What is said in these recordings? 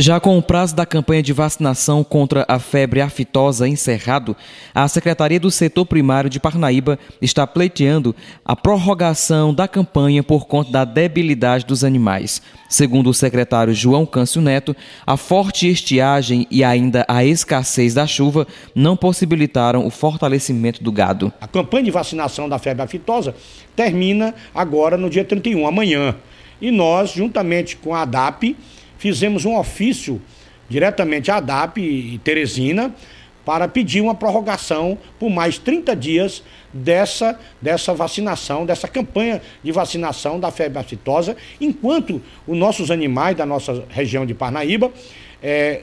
Já com o prazo da campanha de vacinação contra a febre aftosa encerrado, a Secretaria do Setor Primário de Parnaíba está pleiteando a prorrogação da campanha por conta da debilidade dos animais. Segundo o secretário João Câncio Neto, a forte estiagem e ainda a escassez da chuva não possibilitaram o fortalecimento do gado. A campanha de vacinação da febre aftosa termina agora no dia 31, amanhã. E nós, juntamente com a ADAP, fizemos um ofício diretamente à DAP e Teresina para pedir uma prorrogação por mais 30 dias dessa, dessa vacinação, dessa campanha de vacinação da febre aftosa, enquanto os nossos animais da nossa região de Parnaíba é,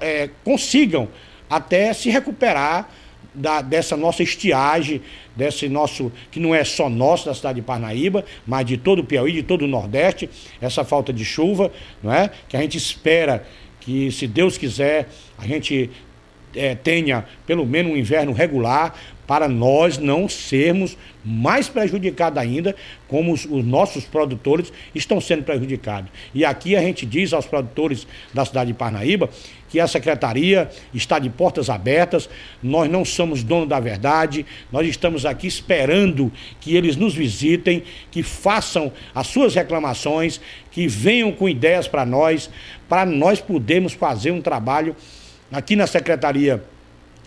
é, consigam até se recuperar da, dessa nossa estiagem, desse nosso, que não é só nosso da cidade de Parnaíba, mas de todo o Piauí, de todo o Nordeste, essa falta de chuva, não é? que a gente espera que, se Deus quiser, a gente é, tenha pelo menos um inverno regular, para nós não sermos mais prejudicados ainda, como os, os, nossos produtores estão sendo prejudicados. E aqui a gente diz aos produtores da cidade de Parnaíba que a secretaria está de portas abertas, nós não somos dono da verdade, nós estamos aqui esperando que eles nos visitem, que façam as suas reclamações, que venham com ideias para nós, para nós podermos fazer um trabalho aqui na Secretaria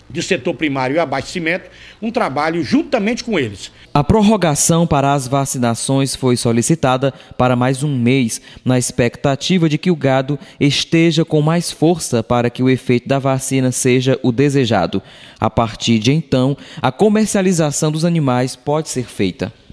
de Setor Primário e Abastecimento, um trabalho juntamente com eles. A prorrogação para as vacinações foi solicitada para mais um mês, na expectativa de que o gado esteja com mais força para que o efeito da vacina seja o desejado. A partir de então, a comercialização dos animais pode ser feita.